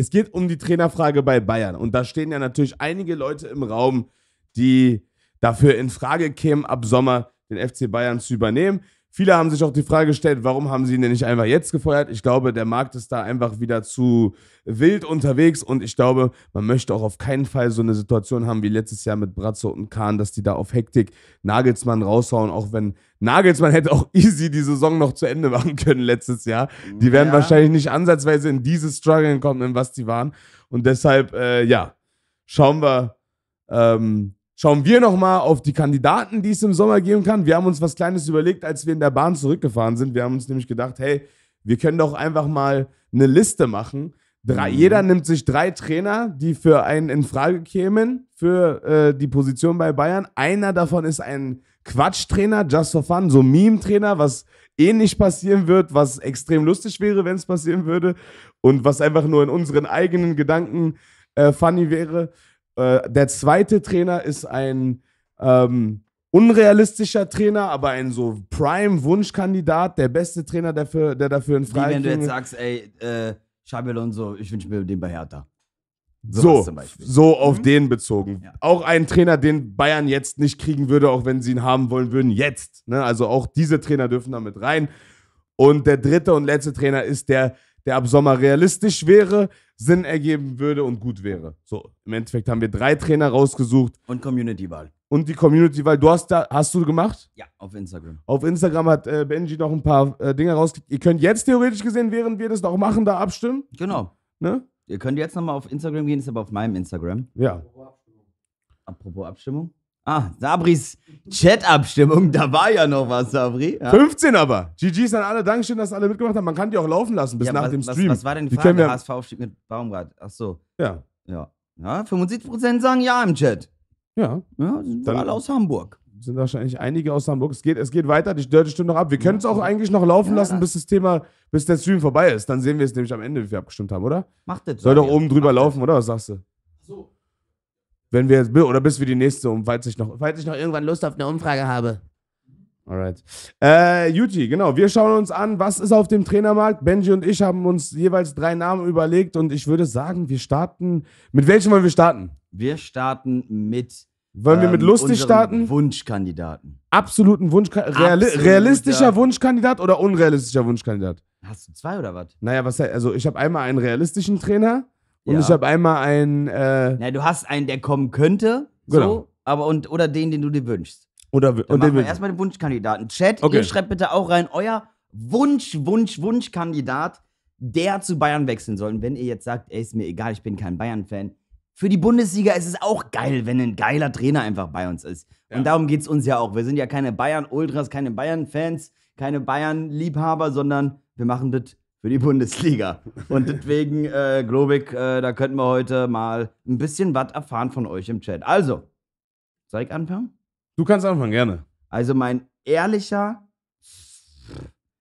Es geht um die Trainerfrage bei Bayern. Und da stehen ja natürlich einige Leute im Raum, die dafür in Frage kämen, ab Sommer den FC Bayern zu übernehmen. Viele haben sich auch die Frage gestellt, warum haben sie ihn denn nicht einfach jetzt gefeuert? Ich glaube, der Markt ist da einfach wieder zu wild unterwegs und ich glaube, man möchte auch auf keinen Fall so eine Situation haben wie letztes Jahr mit Brazzo und Kahn, dass die da auf Hektik Nagelsmann raushauen, auch wenn Nagelsmann hätte auch easy die Saison noch zu Ende machen können letztes Jahr. Die werden ja. wahrscheinlich nicht ansatzweise in dieses Struggle kommen, in was die waren. Und deshalb, äh, ja, schauen wir, ähm, Schauen wir nochmal auf die Kandidaten, die es im Sommer geben kann. Wir haben uns was Kleines überlegt, als wir in der Bahn zurückgefahren sind. Wir haben uns nämlich gedacht, hey, wir können doch einfach mal eine Liste machen. Drei, mhm. Jeder nimmt sich drei Trainer, die für einen in Frage kämen, für äh, die Position bei Bayern. Einer davon ist ein Quatschtrainer, just for fun, so Meme-Trainer, was eh nicht passieren wird, was extrem lustig wäre, wenn es passieren würde und was einfach nur in unseren eigenen Gedanken äh, funny wäre. Äh, der zweite Trainer ist ein ähm, unrealistischer Trainer, aber ein so Prime-Wunschkandidat, der beste Trainer, der, der dafür in Frage Wie wenn du jetzt sagst, ey, äh, Xabi Alonso, ich wünsche mir den bei Hertha. So, so, so auf mhm. den bezogen. Ja. Auch ein Trainer, den Bayern jetzt nicht kriegen würde, auch wenn sie ihn haben wollen würden, jetzt. Ne? Also auch diese Trainer dürfen damit rein. Und der dritte und letzte Trainer ist der, der ab Sommer realistisch wäre, Sinn ergeben würde und gut wäre. So, im Endeffekt haben wir drei Trainer rausgesucht. Und Community-Wahl. Und die Community-Wahl. Du hast da, hast du gemacht? Ja, auf Instagram. Auf Instagram hat äh, Benji noch ein paar äh, Dinge rausgegeben. Ihr könnt jetzt theoretisch gesehen, während wir das noch machen, da abstimmen. Genau. Ne? Ihr könnt jetzt nochmal auf Instagram gehen, ist aber auf meinem Instagram. Ja. Apropos Abstimmung. Ah, Sabris Chat-Abstimmung, da war ja noch was, Sabri. Ja. 15 aber. GG's an alle, Dankeschön, dass alle mitgemacht haben. Man kann die auch laufen lassen bis ja, nach was, dem Stream. Was, was war denn die, die Frage? Wir... HSV steht mit Baumgart. Ach so. Ja. Ja. Ja, 75% sagen ja im Chat. Ja. Ja, sind Dann, alle aus Hamburg. Sind wahrscheinlich einige aus Hamburg. Es geht, es geht weiter, die Dörte stimmt noch ab. Wir können es auch eigentlich noch laufen ja, lassen, bis das Thema, bis der Stream vorbei ist. Dann sehen wir es nämlich am Ende, wie wir abgestimmt haben, oder? Macht das. Soll doch oben drüber laufen, das. oder? Was sagst du? wenn wir jetzt, oder bis wir die nächste, um, falls ich noch, falls ich noch irgendwann Lust auf eine Umfrage habe. Alright. Äh, Juti, genau. Wir schauen uns an, was ist auf dem Trainermarkt. Benji und ich haben uns jeweils drei Namen überlegt und ich würde sagen, wir starten. Mit welchem wollen wir starten? Wir starten mit. Wollen ähm, wir mit ähm, lustig starten? Wunschkandidaten. Absoluten Wunschkandidaten. Reali realistischer Wunschkandidat oder unrealistischer Wunschkandidat? Hast du zwei oder was? Naja, was also ich habe einmal einen realistischen Trainer und ja. ich habe einmal einen. Äh, Na, du hast einen, der kommen könnte. Genau. So, aber und, oder den, den du dir wünschst. Oder Dann und machen den wir erstmal den Wunschkandidaten. Chat, okay. ihr schreibt bitte auch rein, euer Wunsch, Wunsch, Wunschkandidat, der zu Bayern wechseln soll. Und wenn ihr jetzt sagt, ey, ist mir egal, ich bin kein Bayern-Fan. Für die Bundesliga ist es auch geil, wenn ein geiler Trainer einfach bei uns ist. Ja. Und darum geht es uns ja auch. Wir sind ja keine Bayern-Ultras, keine Bayern-Fans, keine Bayern-Liebhaber, sondern wir machen das für die Bundesliga. Und deswegen, äh, glaube ich, äh, da könnten wir heute mal ein bisschen was erfahren von euch im Chat. Also, soll ich anfangen? Du kannst anfangen, gerne. Also, mein ehrlicher.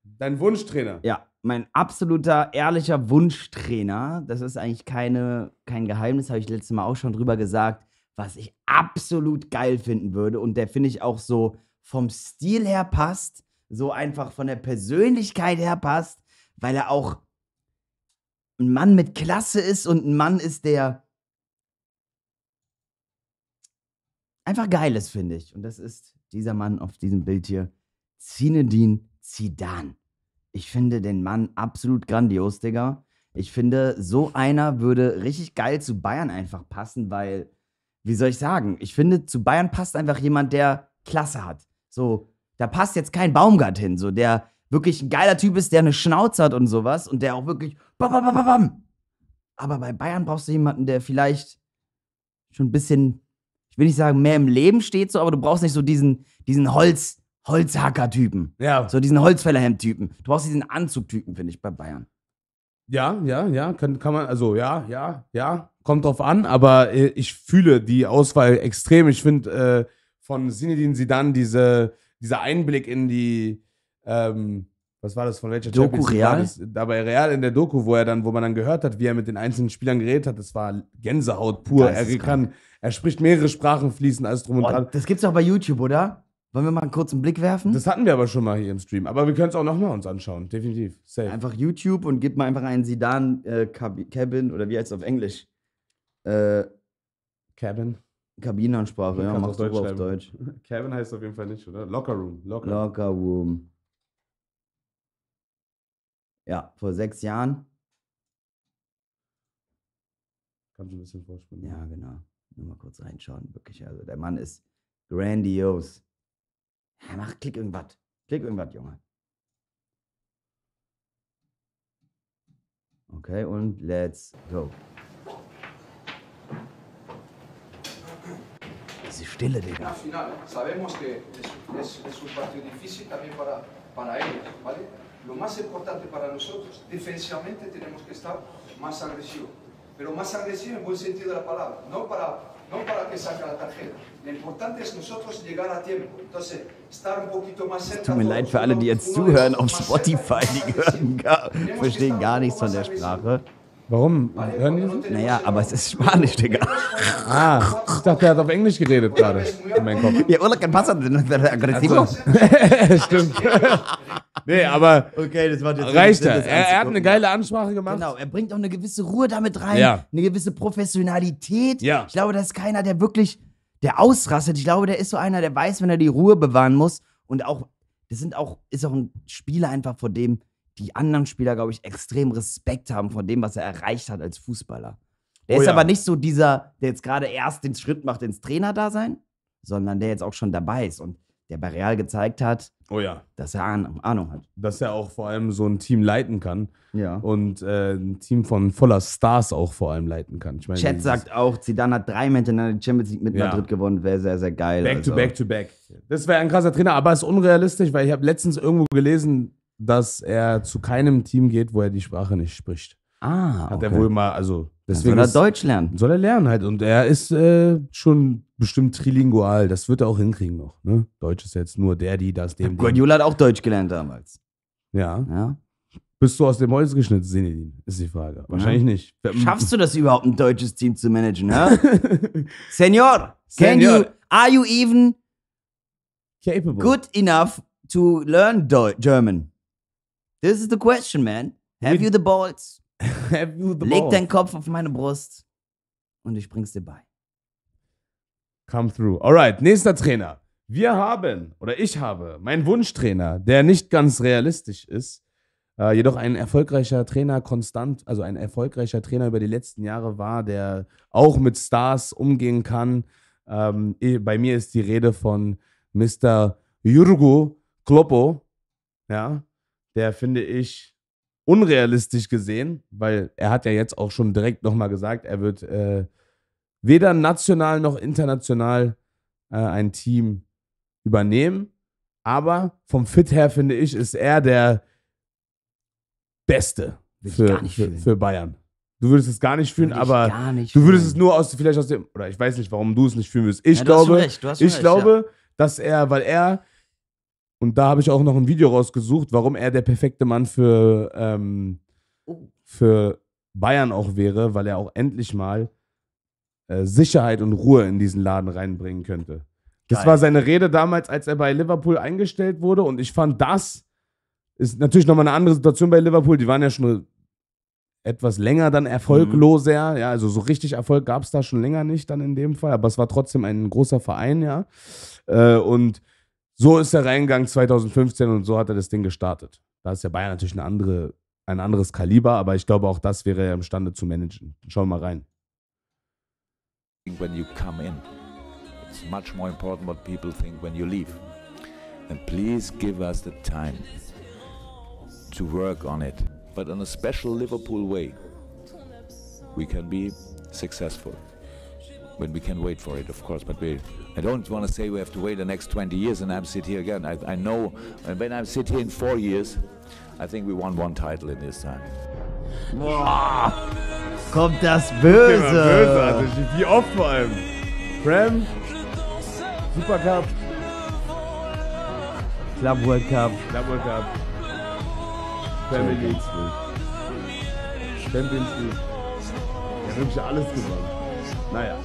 Dein Wunschtrainer. Ja, mein absoluter ehrlicher Wunschtrainer. Das ist eigentlich keine, kein Geheimnis, habe ich letztes Mal auch schon drüber gesagt, was ich absolut geil finden würde. Und der finde ich auch so vom Stil her passt, so einfach von der Persönlichkeit her passt weil er auch ein Mann mit Klasse ist und ein Mann ist, der einfach geil ist, finde ich. Und das ist dieser Mann auf diesem Bild hier, Zinedine Zidane. Ich finde den Mann absolut grandios, Digga. Ich finde, so einer würde richtig geil zu Bayern einfach passen, weil, wie soll ich sagen, ich finde, zu Bayern passt einfach jemand, der Klasse hat. So, da passt jetzt kein Baumgart hin, so der, wirklich ein geiler Typ ist, der eine Schnauze hat und sowas und der auch wirklich bam, bam, bam, bam. Aber bei Bayern brauchst du jemanden, der vielleicht schon ein bisschen, ich will nicht sagen, mehr im Leben steht so, aber du brauchst nicht so diesen, diesen Holz, Holzhacker-Typen. Ja. So diesen Holzfällerhemd-Typen. Du brauchst diesen Anzug-Typen, finde ich, bei Bayern. Ja, ja, ja, kann, kann man, also ja, ja, ja, kommt drauf an, aber äh, ich fühle die Auswahl extrem. Ich finde äh, von Sinedin Sidan diese, dieser Einblick in die, ähm, was war das von welcher Doku Champions League Real? Das, dabei Real in der Doku, wo er dann, wo man dann gehört hat, wie er mit den einzelnen Spielern geredet hat, das war Gänsehaut pur. Er kann, er spricht mehrere Sprachen fließen, alles drum und dran. Das gibt's auch bei YouTube, oder? Wollen wir mal einen kurzen Blick werfen? Das hatten wir aber schon mal hier im Stream. Aber wir können es auch nochmal uns anschauen, definitiv. Safe. Einfach YouTube und gib mal einfach einen Sidan äh, Cabin oder wie heißt es auf Englisch? Äh, Cabin. Kabinenansprache, ja, machst du auf Deutsch. Cabin heißt auf jeden Fall nicht, oder? Locker Room. Locker Room. Ja, vor sechs Jahren. Kannst du ein bisschen vorspringen. Ja, genau. Nur mal kurz reinschauen, wirklich. Also der Mann ist grandios. Ja, mach, klick irgendwas. Klick irgendwas, Junge. Okay, und let's go. Diese Stille, Digga. Al final, sabemos que es, es, es un partido difícil también para, para ellos, ¿vale? lo más importante para nosotros, defensivamente tenemos que estar más agresivos. Pero más agresivos en buen sentido de la palabra, no para, no para que saque la tarjeta. Lo importante es nosotros llegar a tiempo. Entonces, estar un poquito más cerca. Es tut mir leid für alle, die jetzt zuhören auf Spotify, die hören gar, verstehen gar nichts von der Sprache. Warum? Hören die so? Naja, aber es ist Spanisch, Digga. Ah, ich dachte, er hat auf Englisch geredet gerade. In meinem Kopf. Ja, hola, ¿qué pasa? aggressiv. Stimmt. Nee, mhm. aber. Okay, das war jetzt. Reicht er. Er hat eine geile Ansprache gemacht. Genau, er bringt auch eine gewisse Ruhe damit rein. Ja. Eine gewisse Professionalität. Ja. Ich glaube, das ist keiner, der wirklich. Der ausrastet. Ich glaube, der ist so einer, der weiß, wenn er die Ruhe bewahren muss. Und auch. Das sind auch. Ist auch ein Spieler einfach, vor dem die anderen Spieler, glaube ich, extrem Respekt haben vor dem, was er erreicht hat als Fußballer. Der oh ist ja. aber nicht so dieser, der jetzt gerade erst den Schritt macht ins Trainerdasein, sondern der jetzt auch schon dabei ist. Und der bei Real gezeigt hat, oh ja. dass er Ahnung hat. Dass er auch vor allem so ein Team leiten kann. Ja. Und äh, ein Team von voller Stars auch vor allem leiten kann. Ich meine, Chat sagt auch, Zidane hat drei dreimal hintereinander die Champions League mit ja. Madrid gewonnen. Wäre sehr, sehr geil. Back also. to back to back. Das wäre ein krasser Trainer, aber ist unrealistisch, weil ich habe letztens irgendwo gelesen, dass er zu keinem Team geht, wo er die Sprache nicht spricht. Ah, okay. Hat er wohl mal, also Deswegen soll er Deutsch lernen. Soll er lernen halt. Und er ist äh, schon bestimmt trilingual. Das wird er auch hinkriegen noch. Ne? Deutsch ist jetzt nur der, die, das, dem. Guardiola hat auch Deutsch gelernt damals. Ja. ja. Bist du aus dem Holz geschnitten, Sinedin? Ist die Frage. Wahrscheinlich ja. nicht. Schaffst du das überhaupt, ein deutsches Team zu managen? Ja? Senor, can Senor. you, are you even capable? Good enough to learn Do German? This is the question, man. Have We you the balls? Have you the Leg balls? deinen Kopf auf meine Brust und ich bring's dir bei. Come through. Alright, nächster Trainer. Wir haben, oder ich habe, meinen Wunschtrainer, der nicht ganz realistisch ist, äh, jedoch ein erfolgreicher Trainer konstant, also ein erfolgreicher Trainer über die letzten Jahre war, der auch mit Stars umgehen kann. Ähm, eh, bei mir ist die Rede von Mr. Jurgo Kloppo, ja, der finde ich unrealistisch gesehen, weil er hat ja jetzt auch schon direkt nochmal gesagt, er wird äh, weder national noch international äh, ein Team übernehmen. Aber vom Fit her finde ich, ist er der Beste für, für, für, Bayern. Du würdest es gar nicht fühlen, Würde aber nicht du würdest fühlen. es nur aus vielleicht aus dem oder ich weiß nicht, warum du es nicht fühlen würdest. Ich ja, glaube, ich recht, glaube, ja. dass er, weil er und da habe ich auch noch ein Video rausgesucht, warum er der perfekte Mann für ähm, oh. für Bayern auch wäre, weil er auch endlich mal äh, Sicherheit und Ruhe in diesen Laden reinbringen könnte. Das Geil. war seine Rede damals, als er bei Liverpool eingestellt wurde. Und ich fand, das ist natürlich nochmal eine andere Situation bei Liverpool. Die waren ja schon etwas länger dann mhm. erfolgloser. Mhm. Ja, also so richtig Erfolg gab es da schon länger nicht dann in dem Fall. Aber es war trotzdem ein großer Verein, ja. Äh, und so ist er reingegangen 2015 und so hat er das Ding gestartet. Da ist ja Bayern natürlich eine andere, ein anderes Kaliber, aber ich glaube, auch das wäre er imstande zu managen. Schauen wir mal rein. when you come in. It's much more important what people think when you leave. And please give us the time to work on it, but in a special Liverpool way. We can be successful But we can wait for it, of course. But we, I don't want to say we have to wait the next 20 years and I'm here again. I, I know, and when I sitting here in four years, I think we won one title in this time. Boah, kommt das Böse. Okay, böse also wie oft vor allem. Prem, Supercup. Club World Cup. Club World Cup. Premier League. Champions League. Ja, wirklich alles gewonnen. Naja.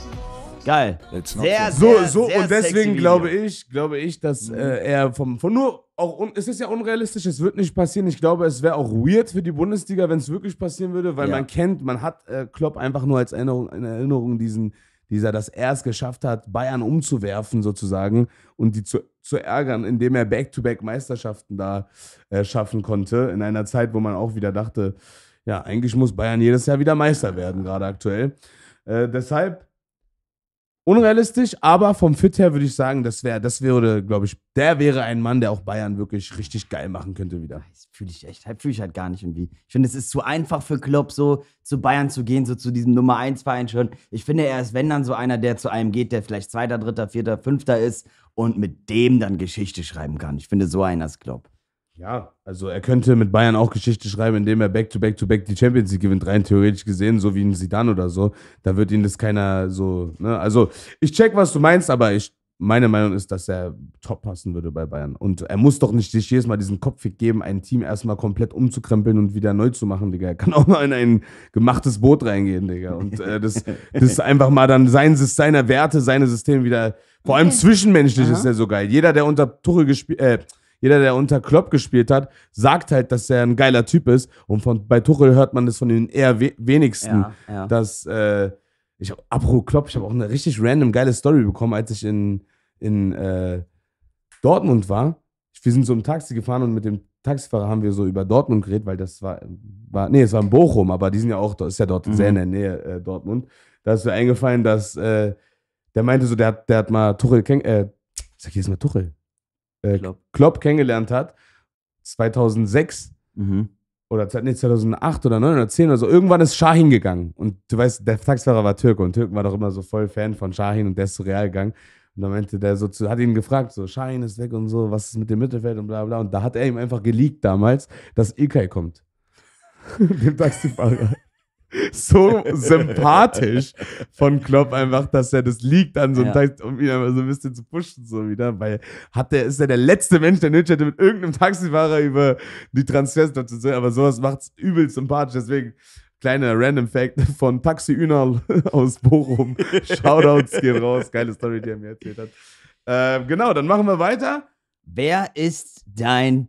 Geil. Let's sehr, sehr, so, so sehr und deswegen glaube ich, glaube ich, dass mhm. äh, er vom von nur auch un, es ist ja unrealistisch, es wird nicht passieren. Ich glaube, es wäre auch weird für die Bundesliga, wenn es wirklich passieren würde, weil ja. man kennt, man hat äh, Klopp einfach nur als Erinnerung, in Erinnerung diesen dieser, dass er es geschafft hat, Bayern umzuwerfen sozusagen und die zu, zu ärgern, indem er Back-to-Back -back Meisterschaften da äh, schaffen konnte in einer Zeit, wo man auch wieder dachte, ja, eigentlich muss Bayern jedes Jahr wieder Meister werden, gerade aktuell. Äh, deshalb unrealistisch, aber vom Fit her würde ich sagen, das wäre, das würde, glaube ich, der wäre ein Mann, der auch Bayern wirklich richtig geil machen könnte wieder. Das fühle ich echt, fühle ich halt gar nicht irgendwie. Ich finde, es ist zu einfach für Klopp, so zu Bayern zu gehen, so zu diesem Nummer 1 Verein schon. Ich finde, er ist, wenn dann so einer, der zu einem geht, der vielleicht Zweiter, Dritter, Vierter, Fünfter ist und mit dem dann Geschichte schreiben kann. Ich finde, so einer ist Klopp. Ja, also er könnte mit Bayern auch Geschichte schreiben, indem er back to back to back die Champions League gewinnt, rein theoretisch gesehen, so wie ein Zidane oder so. Da wird ihn das keiner so, ne? Also, ich check, was du meinst, aber ich meine Meinung ist, dass er top passen würde bei Bayern. Und er muss doch nicht sich jedes Mal diesen Kopfweg geben, ein Team erstmal komplett umzukrempeln und wieder neu zu machen, Digga. Er kann auch mal in ein gemachtes Boot reingehen, Digga. Und äh, das, das einfach mal dann sein, seiner Werte, seine Systeme wieder, vor allem okay. zwischenmenschlich Aha. ist er so geil. Jeder, der unter Tuchel gespielt, äh, jeder, der unter Klopp gespielt hat, sagt halt, dass er ein geiler Typ ist. Und von, bei Tuchel hört man das von den eher we wenigsten, ja, ja. dass äh, ich habe, apropos Klopp, ich habe auch eine richtig random geile Story bekommen, als ich in, in äh, Dortmund war. Wir sind so im Taxi gefahren und mit dem Taxifahrer haben wir so über Dortmund geredet, weil das war, war nee, es war in Bochum, aber die sind ja auch, ist ja dort mhm. sehr in der Nähe äh, Dortmund. Da ist mir eingefallen, dass äh, der meinte so, der hat, der hat mal Tuchel, äh, ich sag jetzt mal Tuchel, äh, Klopp. Klopp. kennengelernt hat, 2006 mhm. oder nee, 2008 oder 9 oder 10 oder so, irgendwann ist Shahin gegangen. Und du weißt, der Taxifahrer war Türke und Türken war doch immer so voll Fan von Shahin und der ist zu Real gegangen. Und dann meinte der so zu, hat ihn gefragt, so, Shahin ist weg und so, was ist mit dem Mittelfeld und bla bla. Und da hat er ihm einfach geleakt damals, dass Ilkay kommt. dem Taxifahrer so sympathisch von Klopp einfach, dass er das liegt an so einem ja. Tag, um ihn einfach so ein bisschen zu pushen, so wieder, weil hat der, ist er der letzte Mensch, der nötig hätte, mit irgendeinem Taxifahrer über die Transfers zu sehen, aber sowas macht es übel sympathisch, deswegen kleiner Random Fact von Taxi Ünal aus Bochum. Shoutouts gehen raus, geile Story, die er mir erzählt hat. Äh, genau, dann machen wir weiter. Wer ist dein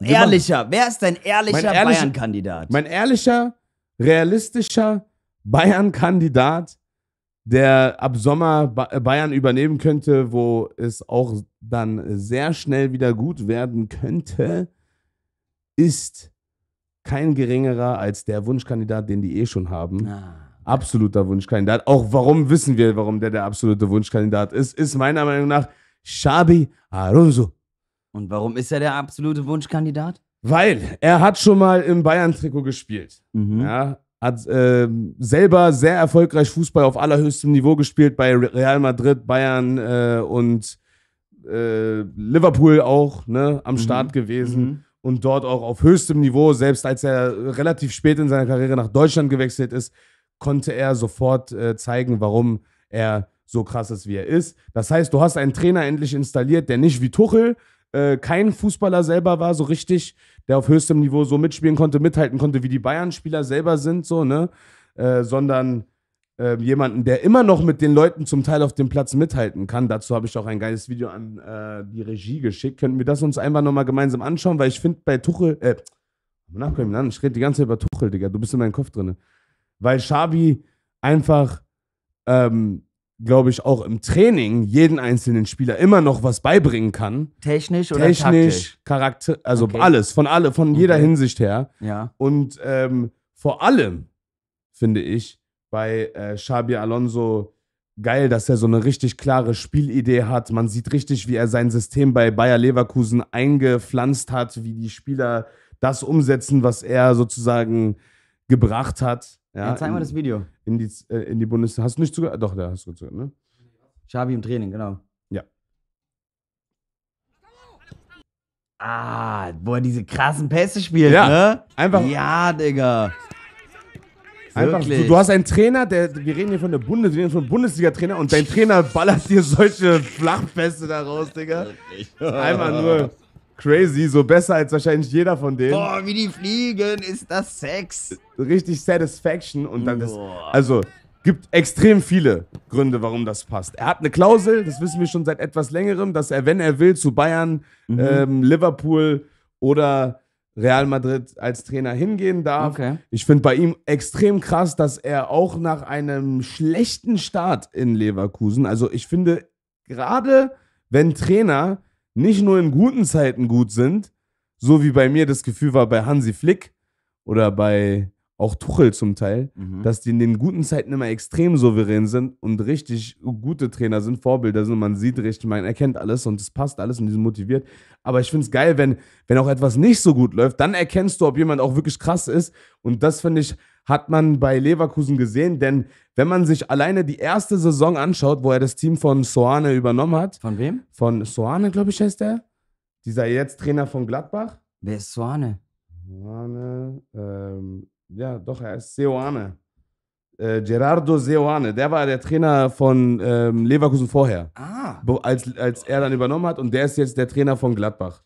ehrlicher, wer ist dein ehrlicher mein Bayern-Kandidat? Mein ehrlicher, realistischer Bayern-Kandidat, der ab Sommer äh, Bayern übernehmen könnte, wo es auch dann sehr schnell wieder gut werden könnte, ist kein geringerer als der Wunschkandidat, den die eh schon haben. Ah. Absoluter Wunschkandidat. Auch warum wissen wir, warum der der absolute Wunschkandidat ist, ist meiner Meinung nach Xabi Alonso. Und warum ist er der absolute Wunschkandidat? Weil er hat schon mal im Bayern-Trikot gespielt. Mhm. Ja, hat äh, selber sehr erfolgreich Fußball auf allerhöchstem Niveau gespielt bei Real Madrid, Bayern äh, und äh, Liverpool auch ne, am mhm. Start gewesen. Mhm. Und dort auch auf höchstem Niveau, selbst als er relativ spät in seiner Karriere nach Deutschland gewechselt ist, konnte er sofort äh, zeigen, warum er so krass ist, wie er ist. Das heißt, du hast einen Trainer endlich installiert, der nicht wie Tuchel, äh, kein Fußballer selber war, so richtig, der auf höchstem Niveau so mitspielen konnte, mithalten konnte, wie die Bayern-Spieler selber sind, so, ne? Äh, sondern äh, jemanden, der immer noch mit den Leuten zum Teil auf dem Platz mithalten kann. Dazu habe ich auch ein geiles Video an äh, die Regie geschickt. Könnten wir das uns einfach nochmal gemeinsam anschauen, weil ich finde bei Tuchel, äh, nachkommen, an, ich rede die ganze Zeit über Tuchel, Digga, du bist in meinem Kopf drin. Weil Schabi einfach ähm, glaube ich, auch im Training jeden einzelnen Spieler immer noch was beibringen kann. Technisch oder Technisch, taktisch? Charakter, also okay. alles, von alle, von okay. jeder Hinsicht her. Ja. Und ähm, vor allem finde ich bei äh, Xabi Alonso geil, dass er so eine richtig klare Spielidee hat. Man sieht richtig, wie er sein System bei Bayer Leverkusen eingepflanzt hat, wie die Spieler das umsetzen, was er sozusagen gebracht hat. Ja, ja zeig in, mal das Video. In die, äh, in die Bundes... Hast du nicht zugehört? Doch, da hast du zugehört, ne? Xavi im Training, genau. Ja. Ah, wo er diese krassen Pässe spielt, ja. ne? Einfach. Ja, Digga. Einfach, du, du, hast einen Trainer, der, wir reden hier von der Bundes, wir reden von Bundesliga-Trainer und dein Trainer ballert dir solche Flachpässe da raus, Digga. Einfach nur. Crazy, so besser als wahrscheinlich jeder von denen. Boah, wie die fliegen, ist das Sex. Richtig Satisfaction und dann das. Also, gibt extrem viele Gründe, warum das passt. Er hat eine Klausel, das wissen wir schon seit etwas längerem, dass er, wenn er will, zu Bayern, mhm. ähm, Liverpool oder Real Madrid als Trainer hingehen darf. Okay. Ich finde bei ihm extrem krass, dass er auch nach einem schlechten Start in Leverkusen, also ich finde gerade, wenn Trainer nicht nur in guten Zeiten gut sind, so wie bei mir das Gefühl war bei Hansi Flick oder bei auch Tuchel zum Teil, mhm. dass die in den guten Zeiten immer extrem souverän sind und richtig gute Trainer sind, Vorbilder sind. Man sieht richtig, man erkennt alles und es passt alles und die sind motiviert. Aber ich finde es geil, wenn, wenn auch etwas nicht so gut läuft, dann erkennst du, ob jemand auch wirklich krass ist. Und das finde ich, hat man bei Leverkusen gesehen, denn wenn man sich alleine die erste Saison anschaut, wo er das Team von Soane übernommen hat. Von wem? Von Soane, glaube ich, heißt er. Dieser jetzt Trainer von Gladbach. Wer ist Soane? Soane, ähm, ja, doch, er ist Seoane. Äh, Gerardo Seoane, der war der Trainer von ähm, Leverkusen vorher. Ah. Als, als er dann übernommen hat und der ist jetzt der Trainer von Gladbach.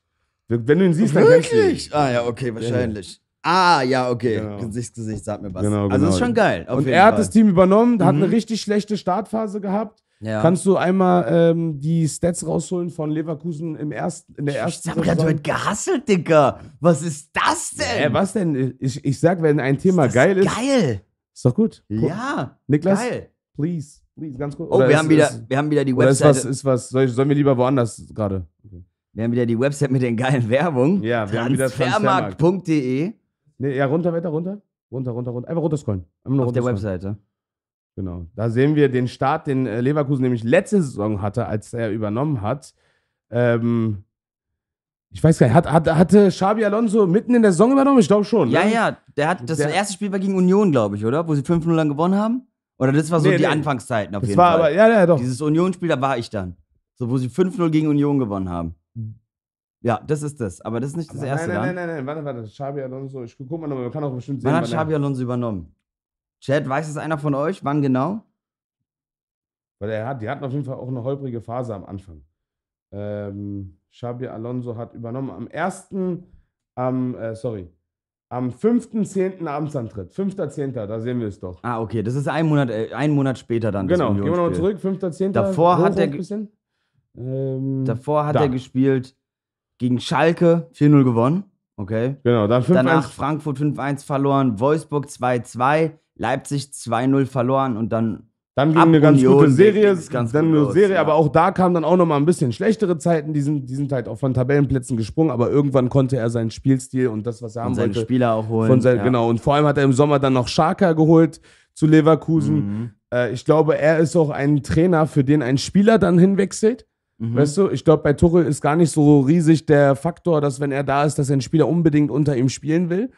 Wenn du ihn siehst, dann Wirklich? du ihn. Ah ja, okay, wahrscheinlich. Ah, ja, okay. Genau. Gesicht, sagt mir was. Genau, also, genau. Also ist schon geil. und er hat das Team übernommen, mhm. hat eine mhm. richtig schlechte Startphase gehabt. Ja. Kannst du einmal ähm, die Stats rausholen von Leverkusen im ersten, in der ersten Ich hab grad heute gehasselt, Digga. Was ist das denn? Ja, was denn? Ich, ich sag, wenn ein Thema ist geil, ist. Geil. Ist doch gut. Ja. Niklas, geil. please. Please, ganz kurz. Oh, wir, ist, haben wieder, ist, wir haben wieder die Website. Ist was, ist was, soll ich, sollen wir lieber woanders gerade? Okay. Wir haben wieder die Website mit den geilen Werbung. Ja, wir haben wieder transfermarkt.de. Nee, ja, runter, weiter, runter. Runter, runter, runter. Einfach runterscrollen. Einfach Auf runter der Webseite. Genau. Da sehen wir den Start, den äh, Leverkusen nämlich letzte Saison hatte, als er übernommen hat. Ähm, ich weiß gar nicht, hat, hat, hatte Xabi Alonso mitten in der Saison übernommen? Ich glaube schon. Ja, ne? ja, der hat das, der, erste Spiel war gegen Union, glaube ich, oder? Wo sie 5-0 lang gewonnen haben? Oder das war so nee, die nee. Anfangszeiten auf das jeden war Fall. Aber, ja, ja, doch. Dieses Union-Spiel, da war ich dann. So, wo sie 5-0 gegen Union gewonnen haben. Ja, das ist das. Aber das ist nicht das Aber erste. Nein, nein, nein, nein, nein, warte, warte. Xabi Alonso, ich guck mal nochmal, man kann auch bestimmt sehen. Wann hat Xabi Alonso übernommen? Chad, weiß es einer von euch? Wann genau? Weil er hat, die hatten auf jeden Fall auch eine holprige Phase am Anfang. Ähm, Xabi Alonso hat übernommen am 1. am, äh, sorry, am 5.10. Amtsantritt. 5.10., da sehen wir es doch. Ah, okay, das ist ein Monat, äh, ein Monat später dann. Genau, gehen wir nochmal zurück, 5.10. Davor hoch, hat er. Ähm, davor hat er gespielt gegen Schalke 4-0 gewonnen. Okay. Genau, dann 5 -1. Danach Frankfurt 5-1 verloren, Wolfsburg 2-2, Leipzig 2-0 verloren und dann. Dann ging eine ganz Union gute Serie, ganz dann gut eine Serie, ja. aber auch da kamen dann auch nochmal ein bisschen schlechtere Zeiten. Die sind, die sind halt auch von Tabellenplätzen gesprungen, aber irgendwann konnte er seinen Spielstil und das, was er haben von wollte. Spieler auch holen. Von seinen, ja. Genau, und vor allem hat er im Sommer dann noch Scharka geholt zu Leverkusen. Mhm. Äh, ich glaube, er ist auch ein Trainer, für den ein Spieler dann hinwechselt Mhm. Weißt du, ich glaube, bei Tuchel ist gar nicht so riesig der Faktor, dass wenn er da ist, dass ein Spieler unbedingt unter ihm spielen will.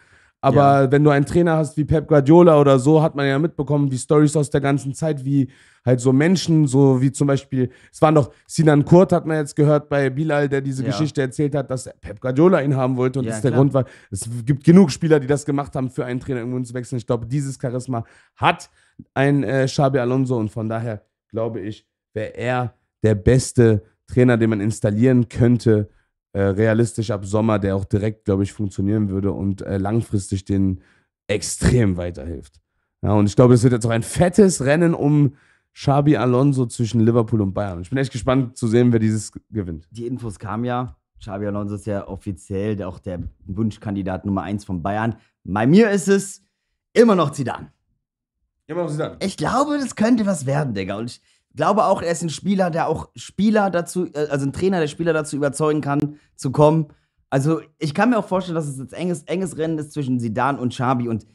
Aber ja. wenn du einen Trainer hast wie Pep Guardiola oder so, hat man ja mitbekommen, die Stories aus der ganzen Zeit, wie halt so Menschen, so wie zum Beispiel, es war noch Sinan Kurt, hat man jetzt gehört bei Bilal, der diese ja. Geschichte erzählt hat, dass Pep Guardiola ihn haben wollte und ja, das der Grund war. Es gibt genug Spieler, die das gemacht haben, für einen Trainer irgendwo zu wechseln. Ich glaube, dieses Charisma hat ein äh, Xabi Alonso und von daher glaube ich, wäre er der beste Trainer, den man installieren könnte, äh, realistisch ab Sommer, der auch direkt, glaube ich, funktionieren würde und äh, langfristig den extrem weiterhilft. Ja, und ich glaube, es wird jetzt auch ein fettes Rennen um Xabi Alonso zwischen Liverpool und Bayern. Ich bin echt gespannt zu sehen, wer dieses gewinnt. Die Infos kamen ja. Xabi Alonso ist ja offiziell auch der Wunschkandidat Nummer 1 von Bayern. Bei mir ist es immer noch Zidane. Immer noch Zidane. Ich glaube, das könnte was werden, Digga. Und ich, glaube auch, er ist ein Spieler, der auch Spieler dazu, äh, also ein Trainer, der Spieler dazu überzeugen kann, zu kommen. Also ich kann mir auch vorstellen, dass es jetzt enges, enges Rennen ist zwischen Sidan und Xabi und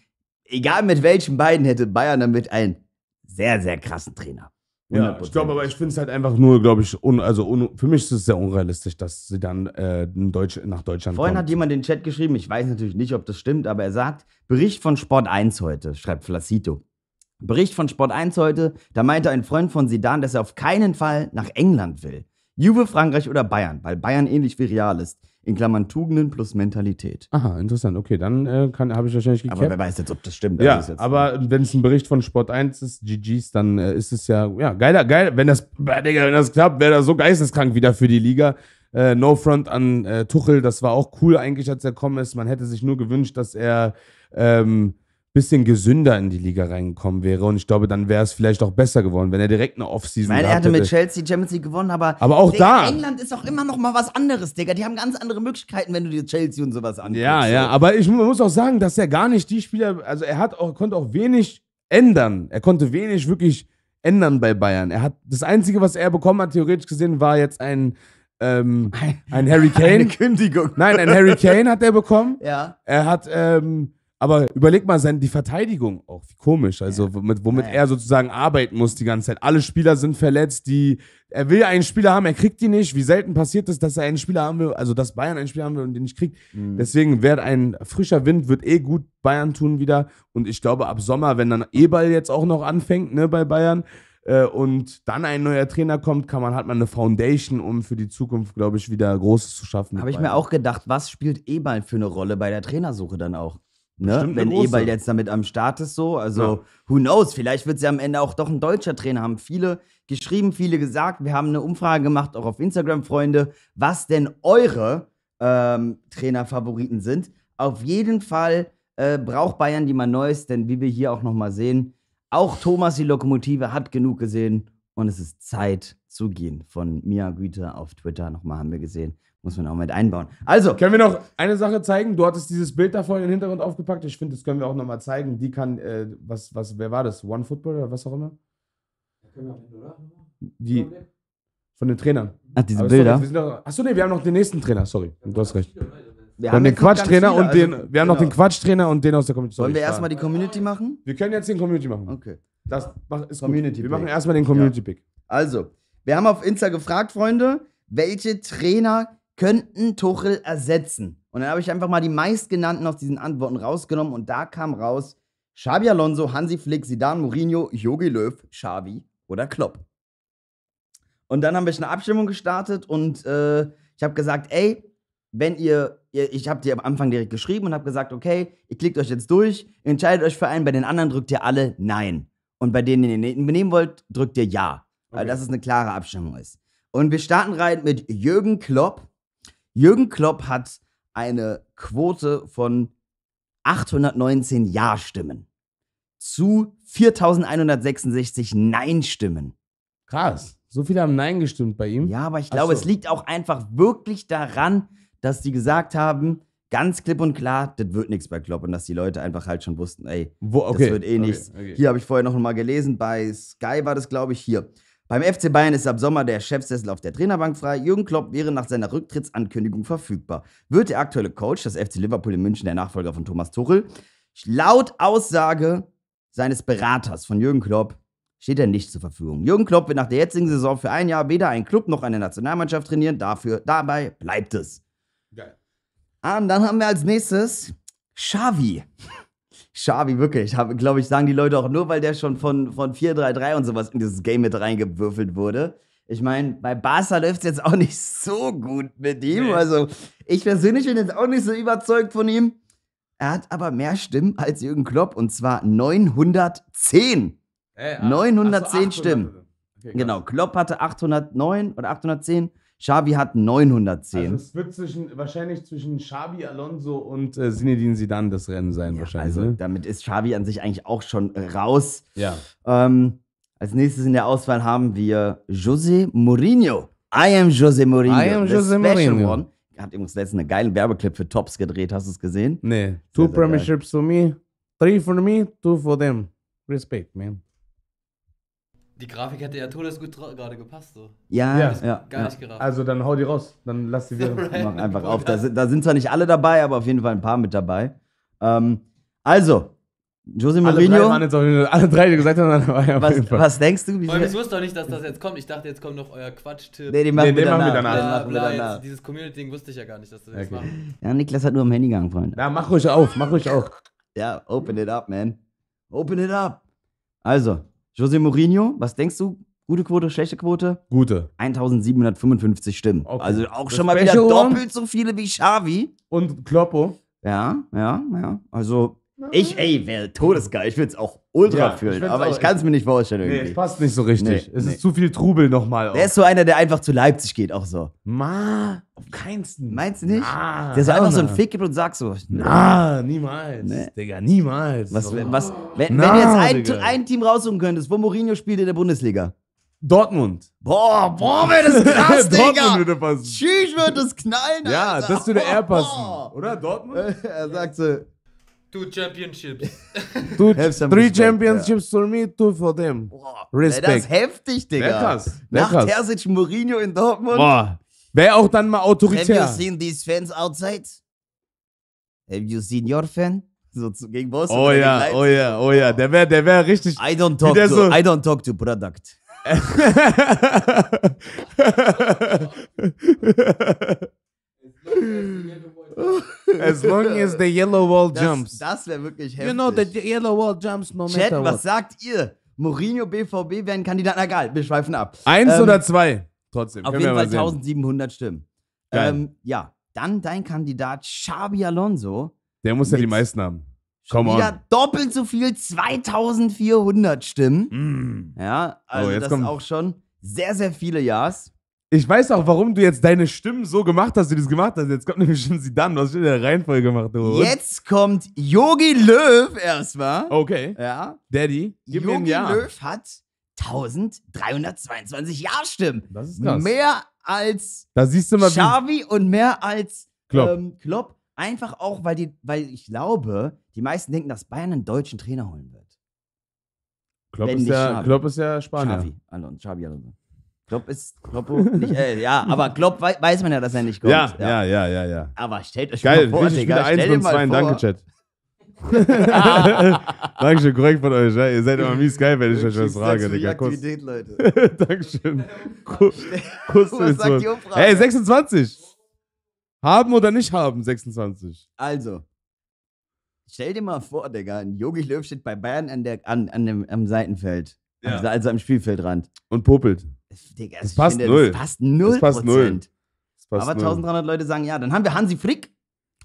egal mit welchen beiden hätte Bayern damit einen sehr, sehr krassen Trainer. 100%. Ja, ich glaube, aber ich finde es halt einfach nur, glaube ich, un, also un, für mich ist es sehr unrealistisch, dass sie dann äh, Deutsch, nach Deutschland Vorhin kommt. hat jemand in den Chat geschrieben, ich weiß natürlich nicht, ob das stimmt, aber er sagt, Bericht von Sport 1 heute, schreibt Flacito. Bericht von Sport 1 heute, da meinte ein Freund von Sidan, dass er auf keinen Fall nach England will. Juve, Frankreich oder Bayern, weil Bayern ähnlich wie Real ist. In Klammern Tugenden plus Mentalität. Aha, interessant. Okay, dann äh, habe ich wahrscheinlich gekappt. Aber wer weiß jetzt, ob das stimmt. Ja, das also aber wenn es ein Bericht von Sport 1 ist, GG's, dann äh, ist es ja, ja, geiler, geil. Wenn das, Digga, wenn das klappt, wäre er so geisteskrank wieder für die Liga. Äh, no Front an äh, Tuchel, das war auch cool eigentlich, als er gekommen ist. Man hätte sich nur gewünscht, dass er, ähm, bisschen gesünder in die Liga reingekommen wäre. Und ich glaube, dann wäre es vielleicht auch besser geworden, wenn er direkt eine Offseason hätte. Er hatte mit Chelsea Champions League gewonnen, aber, aber auch Digga, da. England ist auch immer noch mal was anderes, Digga. Die haben ganz andere Möglichkeiten, wenn du dir Chelsea und sowas anguckst. Ja, ja, aber ich muss auch sagen, dass er gar nicht die Spieler, also er hat auch, konnte auch wenig ändern. Er konnte wenig wirklich ändern bei Bayern. Er hat das Einzige, was er bekommen hat, theoretisch gesehen, war jetzt ein ähm, ein, ein Harry Kane. Eine Kündigung. Nein, ein Harry Kane hat er bekommen. Ja. Er hat ähm, aber überleg mal sein, die Verteidigung auch, wie komisch. Also womit, womit er sozusagen arbeiten muss die ganze Zeit. Alle Spieler sind verletzt, die er will einen Spieler haben, er kriegt die nicht. Wie selten passiert es, dass er einen Spieler haben will, also dass Bayern einen Spieler haben will und den nicht kriegt. Mhm. Deswegen wird ein frischer Wind, wird eh gut Bayern tun wieder. Und ich glaube, ab Sommer, wenn dann Ebal jetzt auch noch anfängt, ne, bei Bayern, äh, und dann ein neuer Trainer kommt, kann man, hat man eine Foundation, um für die Zukunft, glaube ich, wieder Großes zu schaffen. Habe ich Bayern. mir auch gedacht, was spielt Ebal für eine Rolle bei der Trainersuche dann auch? Ne? Wenn Eberl jetzt damit am Start ist, so. Also, ja. who knows? Vielleicht wird sie am Ende auch doch ein deutscher Trainer haben. Viele geschrieben, viele gesagt. Wir haben eine Umfrage gemacht, auch auf Instagram, Freunde, was denn eure ähm, Trainerfavoriten sind. Auf jeden Fall äh, braucht Bayern die mal Neues, denn wie wir hier auch nochmal sehen, auch Thomas die Lokomotive hat genug gesehen und es ist Zeit zu gehen. Von Mia Güte auf Twitter nochmal haben wir gesehen muss man auch mit einbauen. Also. Können wir noch eine Sache zeigen? Du hattest dieses Bild da vorhin im Hintergrund aufgepackt. Ich finde, das können wir auch nochmal zeigen. Die kann, äh, was, was, wer war das? One Football oder was auch immer? Die. Von den Trainern. Ach, diese Aber Bilder. achso, nee, wir haben noch den nächsten Trainer, sorry. Du hast recht. Ne? Wir haben den Quatschtrainer und also den, also, wir genau. haben noch den genau. Quatschtrainer und den aus der Community. Wollen wir erstmal die Community machen? Wir können jetzt den Community machen. Okay. Das ist Community. Gut. Wir machen erstmal den Community ja. Pick. Also, wir haben auf Insta gefragt, Freunde, welche Trainer könnten Tuchel ersetzen. Und dann habe ich einfach mal die meistgenannten aus diesen Antworten rausgenommen und da kam raus Xabi Alonso, Hansi Flick, Zidane, Mourinho, Yogi Löw, Xavi oder Klopp. Und dann habe ich eine Abstimmung gestartet und äh, ich habe gesagt, ey, wenn ihr, ihr ich habe dir am Anfang direkt geschrieben und habe gesagt, okay, ihr klickt euch jetzt durch, entscheidet euch für einen, bei den anderen drückt ihr alle Nein. Und bei denen, den ihr nehmen wollt, drückt ihr Ja, weil das ist eine klare Abstimmung ist. Und wir starten rein mit Jürgen Klopp, Jürgen Klopp hat eine Quote von 819 Ja-Stimmen zu 4166 Nein-Stimmen. Krass. So viele haben Nein gestimmt bei ihm. Ja, aber ich glaube, so. es liegt auch einfach wirklich daran, dass die gesagt haben, ganz klipp und klar, das wird nichts bei Klopp und dass die Leute einfach halt schon wussten, ey, Wo, okay, das wird eh okay, nichts. Okay. Hier habe ich vorher noch mal gelesen, bei Sky war das, glaube ich, hier. Beim FC Bayern ist ab Sommer der Chefsessel auf der Trainerbank frei. Jürgen Klopp wäre nach seiner Rücktrittsankündigung verfügbar. Wird der aktuelle Coach das FC Liverpool in München der Nachfolger von Thomas Tuchel? Laut Aussage seines Beraters von Jürgen Klopp steht er nicht zur Verfügung. Jürgen Klopp wird nach der jetzigen Saison für ein Jahr weder einen Club noch eine Nationalmannschaft trainieren. Dafür, dabei bleibt es. Geil. Ah, und dann haben wir als nächstes Xavi. Xavi, wirklich, glaube ich, sagen die Leute auch nur, weil der schon von, von 4-3-3 und sowas in dieses Game mit reingewürfelt wurde. Ich meine, bei Barca läuft es jetzt auch nicht so gut mit ihm. Nee. Also, ich persönlich bin jetzt auch nicht so überzeugt von ihm. Er hat aber mehr Stimmen als Jürgen Klopp und zwar 910. Ey, 910 so, Stimmen. Okay, genau, Klopp hatte 809 oder 810 Xavi hat 910. Also es wird zwischen, wahrscheinlich zwischen Xavi Alonso und äh, Zinedine Zidane das Rennen sein ja, wahrscheinlich. Also ne? damit ist Xavi an sich eigentlich auch schon äh, raus. Ja. Ähm, als nächstes in der Auswahl haben wir José Mourinho. I am José Mourinho. I am José Mourinho. One. Hat übrigens letztens einen geilen Werbeclip für Tops gedreht. Hast du es gesehen? Nee. Two premierships geil. for me, three for me, two for them. Respect, man. Die Grafik hätte ja todesgut gerade gepasst. So. Ja, ja. ja gar ja. nicht gerafft. Also dann hau die raus, dann lass die wieder. Mach einfach auf. Da sind, da sind, zwar nicht alle dabei, aber auf jeden Fall ein paar mit dabei. Ähm, also, Jose Mourinho. Alle drei, waren jetzt auf, alle drei die gesagt haben, war ja was, was denkst du? Wie ich wusste doch nicht, dass das jetzt kommt. Ich dachte, jetzt kommt noch euer Quatsch-Tipp. Nee, den machen, nee, wir, danach. danach. Ja, machen wir danach. Jetzt, dieses Community-Ding wusste ich ja gar nicht, dass du das okay. machst. Ja, Niklas hat nur am Handy gegangen, Freunde. Ja, mach ruhig auf, mach ruhig auf. Ja, open it up, man. Open it up. Also, José Mourinho, was denkst du? Gute Quote, schlechte Quote? Gute. 1755 Stimmen. Okay. Also auch schon das mal wieder doppelt so viele wie Xavi. Und Kloppo. Ja, ja, ja. Also Ne? Ich, ey, wäre todesgeil. Ich würde es auch ultra ja, fühlen, aber auch, ich kann es mir nicht vorstellen irgendwie. Nee, passt nicht so richtig. Nee, es nee. ist zu viel Trubel nochmal. Der ist so einer, der einfach zu Leipzig geht, auch so. Ma, auf keinsten. Meinst du nicht? Na, der so einfach na. so einen Fick gibt und sagt so. Na, niemals. Nee. Digga, niemals. Was, was, wenn, na, wenn du jetzt ein, ein, Team raussuchen könntest, wo Mourinho spielt in der Bundesliga. Dortmund. Boah, boah, wäre das krass, Digga. Dortmund würde passen. Tschüss, wird das knallen, Ja, Alter. das würde er passen. Oder, Dortmund? er sagt so, Two championships. Two, three championships ja. for me, two for them. Boah, Respekt. das ist heftig, Digga. krass. Nach krass. Terzic Mourinho in Dortmund. Boah. Wäre auch dann mal autoritär. Have you seen these fans outside? Have you seen your fan? So zu, gegen Boss. Oh ja, oh ja, oh ja. Der wäre der wär richtig. I don't talk to, so I don't talk to product. as long as the yellow wall jumps. Das wäre wirklich heftig. You know, the yellow wall jumps no matter Chat, what. was sagt ihr? Mourinho, BVB wären Kandidaten. Egal, wir schweifen ab. Eins ähm, oder zwei? Trotzdem. Auf jeden Fall 1700 Stimmen. Ähm, ja, dann dein Kandidat Xabi Alonso. Der muss ja die meisten haben. Come wieder on. doppelt so viel, 2400 Stimmen. Mm. Ja, also oh, das kommt auch schon sehr, sehr viele Ja's. Ich weiß auch, warum du jetzt deine Stimmen so gemacht hast, wie du es gemacht hast. Jetzt kommt nämlich schon Sidan, schon in der Reihenfolge gemacht, du. Jetzt kommt Yogi Löw erstmal. Okay. Ja. Daddy, gib Jogi mir ein Jahr. Löw hat 1322 Ja-Stimmen. Das ist krass. Mehr als da siehst du mal, Xavi und mehr als Klopp. Ähm, Klopp. Einfach auch, weil, die, weil ich glaube, die meisten denken, dass Bayern einen deutschen Trainer holen wird. Klopp, ist ja, Klopp ist ja Spanier. Xavi, also, Xavi Alonso. Klopp ist, Klopp, nicht, äh, ja, aber Klopp weiß, weiß man ja, dass er nicht kommt. Ja, ja, ja, ja, ja. Aber stellt euch Geil, mal vor, Digga, eins von zwei, danke, Chat. Dankeschön, korrekt von euch. Ja. Ihr seid immer mies geil, wenn ich euch was frage, Digga. Kuss. Leute. Dankeschön. Kuss, Kuss was sagt die Umfrage? Hey, 26. Haben oder nicht haben, 26. Also, stell dir mal vor, Digga, ein Jogi Löw steht bei Bayern an der, an, an dem, am Seitenfeld. Ja. Also am Spielfeldrand. Und popelt. Digga, es, passt finde, null. es passt null. Das passt null. Das passt Aber null. 1300 Leute sagen ja. Dann haben wir Hansi Frick.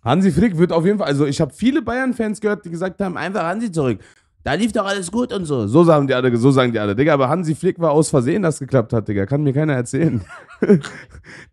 Hansi Frick wird auf jeden Fall, also ich habe viele Bayern-Fans gehört, die gesagt haben, einfach Hansi zurück. Da lief doch alles gut und so. So sagen die alle, so sagen die alle. Digga, aber Hansi Flick war aus Versehen, dass geklappt hat, Digga. Kann mir keiner erzählen.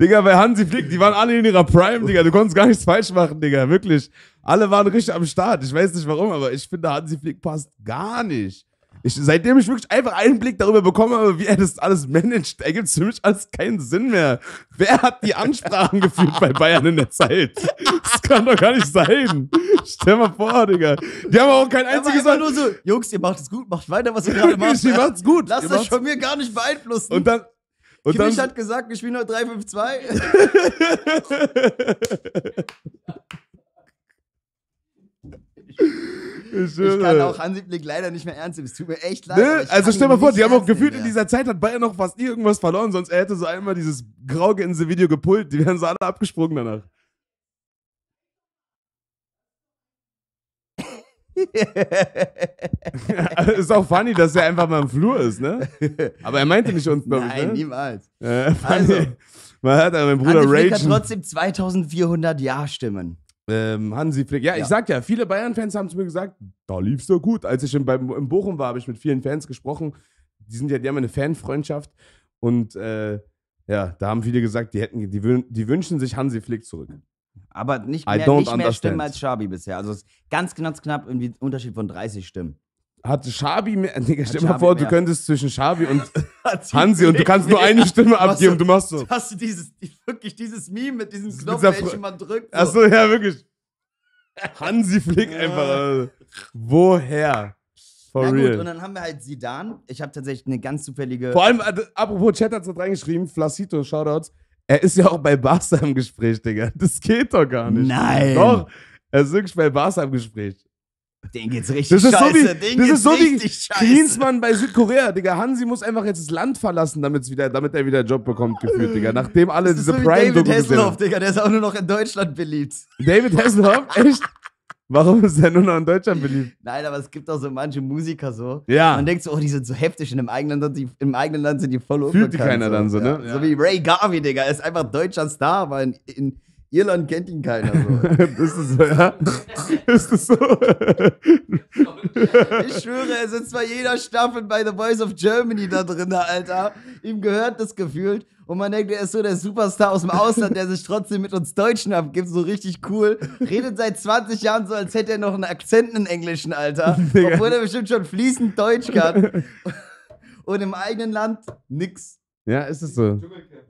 Digga, bei Hansi Flick, die waren alle in ihrer Prime, Digga. Du konntest gar nichts falsch machen, Digga. Wirklich. Alle waren richtig am Start. Ich weiß nicht warum, aber ich finde, Hansi Flick passt gar nicht. Ich, seitdem ich wirklich einfach einen Blick darüber bekomme, wie er das alles managt, ergibt es für mich alles keinen Sinn mehr. Wer hat die Ansprachen geführt bei Bayern in der Zeit? Das kann doch gar nicht sein. Stell mal vor, Digga. Die haben auch kein einziges Mal. nur so, Jungs, ihr macht es gut, macht weiter, was ihr gerade macht. ihr macht es gut. Lasst euch von mir gar nicht beeinflussen. Und dann, und Kimmich dann, hat gesagt, ich spiele nur 3-5-2. Ich, ich kann auch Hansi Blick leider nicht mehr ernst nehmen. Es tut mir echt leid. Ne? Also stell mal vor, die haben auch gefühlt in dieser Zeit hat Bayern noch fast irgendwas verloren, sonst er hätte so einmal dieses Graugänse-Video gepult. Die wären so alle abgesprungen danach. ist auch funny, dass er einfach mal im Flur ist, ne? Aber er meinte nicht uns, glaube ich. Nein, ne? niemals. Äh, also, man hat aber mein Bruder Hansi Flick Rage. trotzdem 2400 Ja-Stimmen. Ähm, Hansi Flick. Ja, ja, ich sag ja, viele Bayern-Fans haben zu mir gesagt, da lief's doch gut. Als ich in, beim, in Bochum war, habe ich mit vielen Fans gesprochen. Die sind ja, die haben eine Fanfreundschaft. Und äh, ja, da haben viele gesagt, die hätten, die, die wünschen sich Hansi Flick zurück. Aber nicht mehr, nicht mehr Stimmen als Schabi bisher. Also ganz, ganz knapp, irgendwie Unterschied von 30 Stimmen hat Schabi mehr. Digga, stell dir mal vor, mehr. du könntest zwischen Schabi und Hansi und du kannst nur eine Stimme abgeben. Du, du machst so. Hast du dieses, wirklich dieses Meme mit diesem Knopf, welchen man drückt? So. Achso, ja, wirklich. Hansi Flick einfach. Also. Woher? For Na real. Gut, und dann haben wir halt Sidan. Ich habe tatsächlich eine ganz zufällige. Vor allem, also, apropos Chat hat es reingeschrieben, Flacito, Shoutouts. Er ist ja auch bei Barca im Gespräch, Digga. Das geht doch gar nicht. Nein. Doch. Er ist wirklich bei Barca im Gespräch. Den geht's richtig das ist scheiße. So wie, Den das ist so wie Klinsmann bei Südkorea, Digga. Hansi muss einfach jetzt das Land verlassen, wieder, damit er wieder einen Job bekommt, gefühlt, Digga. Nachdem alle diese so prime David Hasselhoff, Digga, der ist auch nur noch in Deutschland beliebt. David Hasselhoff? Echt? Warum ist der nur noch in Deutschland beliebt? Nein, aber es gibt auch so manche Musiker so. Ja. Man denkt so, oh, die sind so heftig und im eigenen Land, die, im eigenen Land sind die voll Fühlt die keiner so. dann so, ne? Ja. So wie Ray Garvey, Digga. Er ist einfach deutscher Star, aber in, in Irland kennt ihn keiner. So. das ist so, ja. ist das so? ich schwöre, er sitzt bei jeder Staffel bei The Boys of Germany da drin, Alter. Ihm gehört das gefühlt. Und man denkt, er ist so der Superstar aus dem Ausland, der sich trotzdem mit uns Deutschen abgibt, so richtig cool. Redet seit 20 Jahren so, als hätte er noch einen Akzent in Englischen, Alter. Obwohl er bestimmt schon fließend Deutsch kann. Und im eigenen Land nix. Ja, ist es so.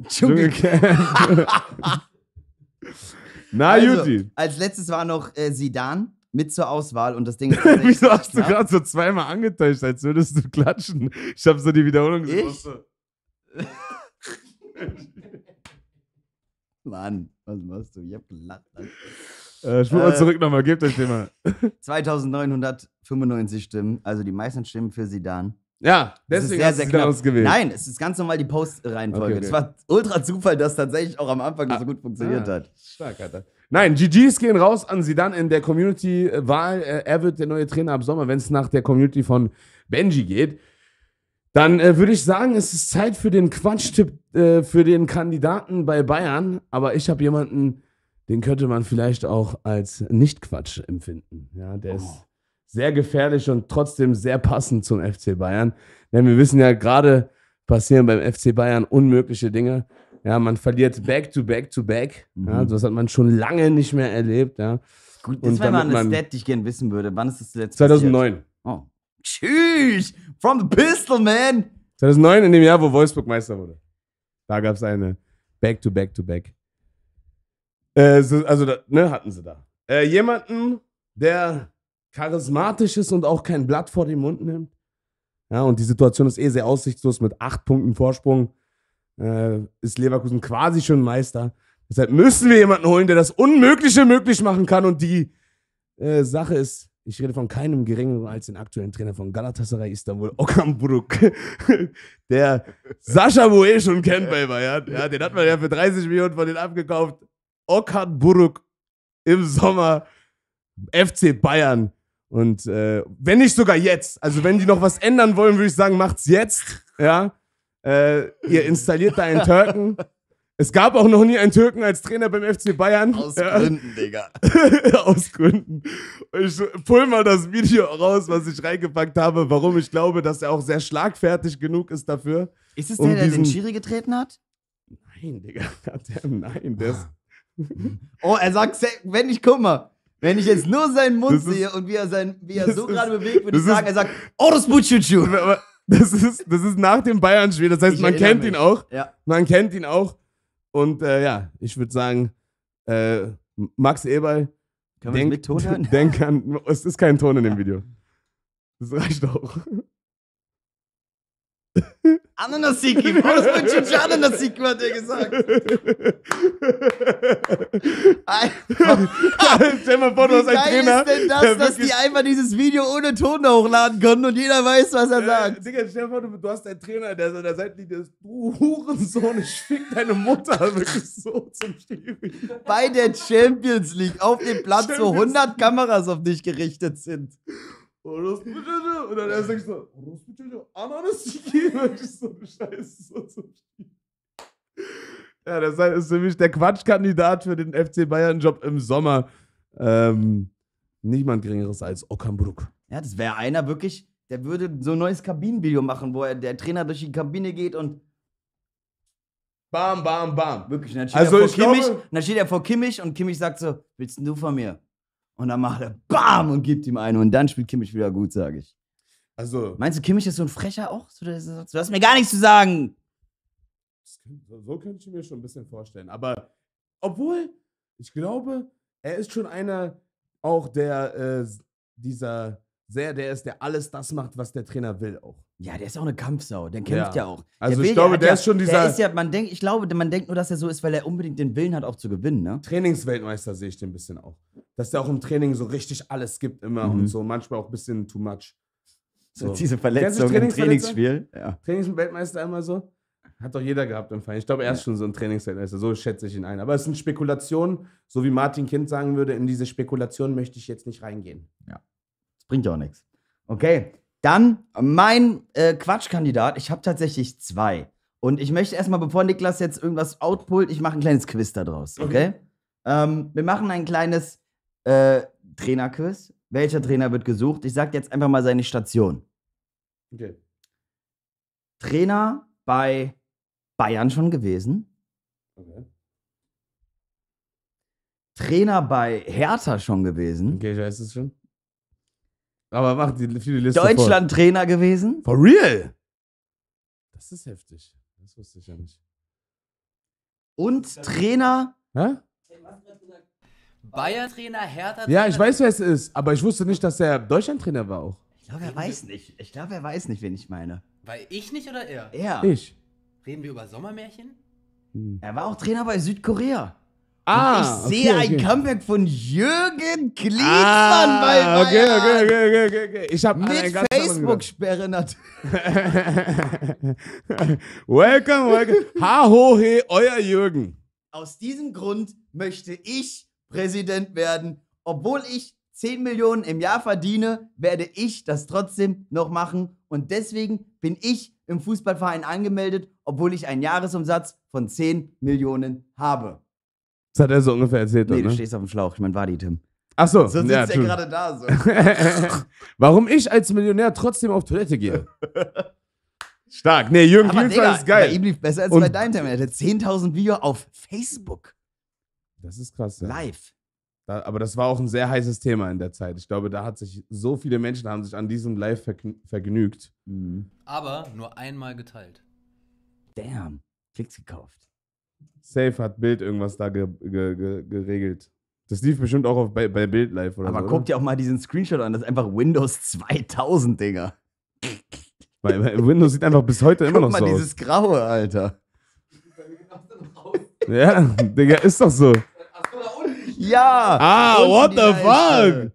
Dschungelcamp. Dschungelcamp. Na, also, Juti. Als letztes war noch äh, Sidan mit zur Auswahl und das Ding ist. Wieso hast du gerade so zweimal angetäuscht, als würdest du klatschen? Ich habe so die Wiederholung gesucht. Mann, was machst du? Ich hab gelacht. Äh, Spur mal äh, zurück nochmal, gebt euch den mal. 2995 Stimmen, also die meisten Stimmen für Sidan. Ja, deswegen das ist sehr, sehr genau knapp. ausgewählt. Nein, es ist ganz normal die Post-Reihenfolge. Okay, okay. Es war ultra Zufall, dass tatsächlich auch am Anfang ah, so gut funktioniert ah, hat. Stark, Alter. Nein, GGs gehen raus an Sidan in der Community-Wahl. Äh, er wird der neue Trainer ab Sommer, wenn es nach der Community von Benji geht. Dann äh, würde ich sagen, es ist Zeit für den Quatschtipp äh, für den Kandidaten bei Bayern. Aber ich habe jemanden, den könnte man vielleicht auch als Nicht-Quatsch empfinden. Ja, der oh. ist sehr gefährlich und trotzdem sehr passend zum FC Bayern. Denn wir wissen ja, gerade passieren beim FC Bayern unmögliche Dinge. Ja, man verliert back to back to back. Mhm. Ja, das hat man schon lange nicht mehr erlebt. Ja. Gut, das wäre mal eine Stat, die ich gerne wissen würde. Wann ist das letzte 2009. Oh. Tschüss! From the Pistol, man! 2009, in dem Jahr, wo Wolfsburg Meister wurde. Da gab es eine back to back to back. Äh, so, also, da, ne, hatten sie da. Äh, jemanden, der charismatisch ist und auch kein Blatt vor den Mund nimmt. Ja, und die Situation ist eh sehr aussichtslos mit acht Punkten Vorsprung. Äh, ist Leverkusen quasi schon Meister. Deshalb müssen wir jemanden holen, der das Unmögliche möglich machen kann. Und die äh, Sache ist, ich rede von keinem geringeren als den aktuellen Trainer von Galatasaray Istanbul, Okan Buruk, der Sascha Boe schon kennt bei Bayern. Ja, den hat man ja für 30 Millionen von denen abgekauft. Okan Buruk im Sommer, FC Bayern. Und äh, wenn nicht sogar jetzt, also wenn die noch was ändern wollen, würde ich sagen, macht's jetzt. Ja. Äh, ihr installiert da einen Türken. Es gab auch noch nie einen Türken als Trainer beim FC Bayern. Aus ja. Gründen, Digga. Aus Gründen. Ich pull mal das Video raus, was ich reingepackt habe, warum ich glaube, dass er auch sehr schlagfertig genug ist dafür. Ist es der, um der den Schiri getreten hat? Nein, Digga. nein, das. Oh, er sagt, wenn ich guck mal, wenn ich jetzt nur seinen Mund ist, sehe und wie er, sein, wie er so gerade bewegt, würde ich sagen, er sagt, oh, das Butchuchu. Das ist, das ist nach dem Bayern-Spiel, das heißt, ich man kennt mich. ihn auch. Ja. Man kennt ihn auch. Und äh, ja, ich würde sagen, äh, Max Eberl. Können denk, wir mit Ton hören? Denk an, es ist kein Ton in dem Video. Das reicht auch. Ananasiki, Wolfsmenschen für Ananasiki, hat er gesagt. Stell mal vor, du hast einen Trainer. ist denn das, dass die einfach dieses Video ohne Ton hochladen können und jeder weiß, was er äh, sagt? Digga, stell mal vor, du, hast einen Trainer, der an der Seitenlinie ist. Du Hurensohn, ich fick deine Mutter wirklich so zum Stiefel. Bei der Champions League auf dem Platz, wo 100 Kameras auf dich gerichtet sind. Orospu çocuğu. Und dann er sagt so, Orospu çocuğu ananı sikeyim. Und ich so, du Scheiße, so so. Spiel. Ja, das ist für mich der Quatschkandidat für den FC Bayern-Job im Sommer. Ähm, niemand geringeres als Okanbruck. Ja, das wäre einer wirklich, der würde so ein neues Kabinenvideo machen, wo er, der Trainer durch die Kabine geht und Bam, bam, bam. Wirklich. dann steht, also er, vor Kimmich, glaube, dann steht er vor Kimmich und Kimmich sagt so: Willst du von mir? Und dann macht er BAM und gibt ihm eine. Und dann spielt Kimmich wieder gut, sage ich. Also. Meinst du, Kimmich ist so ein Frecher auch? du hast mir gar nichts zu sagen. So könnte ich mir schon ein bisschen vorstellen. Aber obwohl, ich glaube, er ist schon einer auch der äh, dieser sehr, der ist, der alles das macht, was der Trainer will auch. Ja, der ist auch eine Kampfsau, der kämpft ja, also ja auch. Also ich glaube, der, der ist schon dieser. ist ja, man denkt, ich glaube, man denkt nur, dass er so ist, weil er unbedingt den Willen hat, auch zu gewinnen, ne? Trainingsweltmeister sehe ich den ein bisschen auch. Dass der auch im Training so richtig alles gibt immer mhm. und so, manchmal auch ein bisschen too much. So. Diese Verletzung im Trainingsspiel. Ja. Trainingsweltmeister immer so. Hat doch jeder gehabt im Verein. Ich glaube, er ist schon so ein Trainingsweltmeister. So schätze ich ihn ein. Aber es sind Spekulationen, so wie Martin Kind sagen würde, in diese Spekulation möchte ich jetzt nicht reingehen. Ja. Bringt ja auch nichts. Okay, dann mein äh, Quatschkandidat. Ich habe tatsächlich zwei. Und ich möchte erstmal, bevor Niklas jetzt irgendwas outpult, ich mache ein kleines Quiz daraus, mhm. okay? Mhm. Ähm, wir machen ein kleines äh, Trainerquiz. Welcher Trainer wird gesucht? Ich sage jetzt einfach mal seine Station. Okay. Trainer bei Bayern schon gewesen. Okay. Trainer bei Hertha schon gewesen. Okay, ich weiß es schon. Aber mach die, die Liste. Deutschland-Trainer gewesen. For real? Das ist heftig. Das wusste ich ja nicht. Und Trainer. Hä? Bayern-Trainer, Hertha-Trainer. Ja, ich weiß, wer es ist, aber ich wusste nicht, dass er Deutschland-Trainer war auch. Ich glaube, er weiß nicht. Ich glaube, er weiß nicht, wen ich meine. Weil ich nicht oder er? Er. Ich. Reden wir über Sommermärchen? Hm. Er war auch Trainer bei Südkorea. Ah, ich sehe okay, okay. ein Comeback von Jürgen Klinsmann ah, bei Bayern. Okay, okay, okay, okay, Ich habe mit Facebook-Sperre natürlich. welcome, welcome. Ha ho he, euer Jürgen. Aus diesem Grund möchte ich Präsident werden, obwohl ich 10 Millionen im Jahr verdiene, werde ich das trotzdem noch machen und deswegen bin ich im Fußballverein angemeldet, obwohl ich einen Jahresumsatz von 10 Millionen habe. Das hat er so ungefähr erzählt. Nee, dann, ne? du stehst auf dem Schlauch. Ich meine, war die Tim. Ach so. So sitzt ja, er gerade da. So. Warum ich als Millionär trotzdem auf Toilette gehe? Stark. Nee, Jürgen Klinsmann ist geil. Bei ihm lief besser als Und bei deinem Termin. Er hatte 10.000 Videos auf Facebook. Das ist krass. Ja. Live. Da, aber das war auch ein sehr heißes Thema in der Zeit. Ich glaube, da hat sich so viele Menschen haben sich an diesem Live vergn vergnügt. Mhm. Aber nur einmal geteilt. Damn. Klicks gekauft. Safe hat Bild irgendwas da ge ge ge geregelt. Das lief bestimmt auch auf, bei, bei Bild Live oder Aber so. Aber guck dir auch mal diesen Screenshot an, das ist einfach Windows 2000, Dinger. Weil, weil Windows sieht einfach bis heute immer noch so aus. Guck mal dieses Graue, Alter. ja, Digga, ist doch so. Ja! Ah, what the fuck?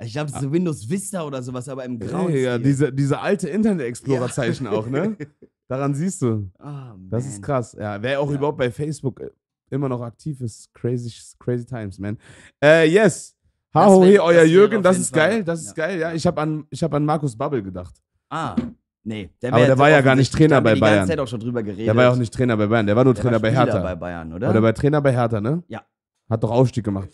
Ich glaube, das ist Windows Vista oder sowas, aber im Grauen. Ja, diese, diese alte Internet-Explorer-Zeichen ja. auch, ne? Daran siehst du. Oh, das ist krass. Ja, wer auch ja. überhaupt bei Facebook äh, immer noch aktiv ist, crazy, crazy times, man. Äh, yes. Haho, he, euer das Jürgen, das ist geil, das ist geil. Ja, ich habe an, hab an Markus Bubble gedacht. Ah, nee. Der Aber der war ja gar nicht Trainer bei Bayern. Der war ja auch nicht Trainer bei Bayern, der war nur der Trainer war bei Hertha. bei Bayern, oder? Oder bei Trainer bei Hertha, ne? Ja. Hat doch Aufstieg gemacht.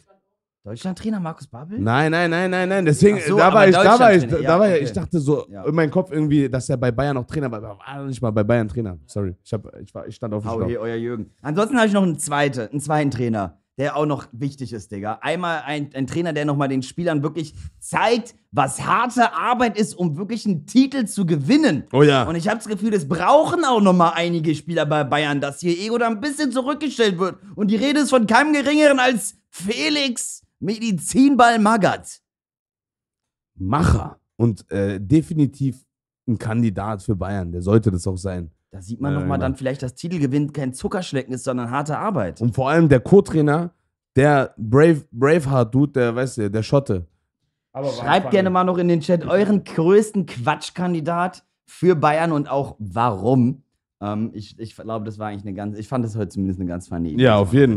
Deutschland-Trainer Markus Babbel? Nein, nein, nein, nein, nein. Deswegen, so, da, war ich, da war ich, da war ich, war ich, ich dachte so ja. in meinem Kopf irgendwie, dass er bei Bayern noch Trainer war. War nicht mal bei Bayern Trainer. Sorry, ich, hab, ich, war, ich stand auf dem Schlauch. euer Jürgen. Ansonsten habe ich noch einen zweiten, einen zweiten Trainer, der auch noch wichtig ist, Digga. Einmal ein, ein Trainer, der nochmal den Spielern wirklich zeigt, was harte Arbeit ist, um wirklich einen Titel zu gewinnen. Oh ja. Und ich habe das Gefühl, das brauchen auch nochmal einige Spieler bei Bayern, dass ihr Ego da ein bisschen zurückgestellt wird. Und die Rede ist von keinem Geringeren als Felix Medizinball Magat. Macher und äh, definitiv ein Kandidat für Bayern. Der sollte das auch sein. Da sieht man äh, nochmal genau. dann vielleicht, dass Titelgewinn kein Zuckerschlecken ist, sondern harte Arbeit. Und vor allem der Co-Trainer, der Brave, Braveheart-Dude, der, weißt du, der Schotte. Aber Schreibt gerne mal noch in den Chat euren größten Quatschkandidat für Bayern und auch warum. Ähm, ich, ich glaube, das war eigentlich eine ganz, ich fand das heute zumindest eine ganz feine Idee. Ja, auf jeden Fall.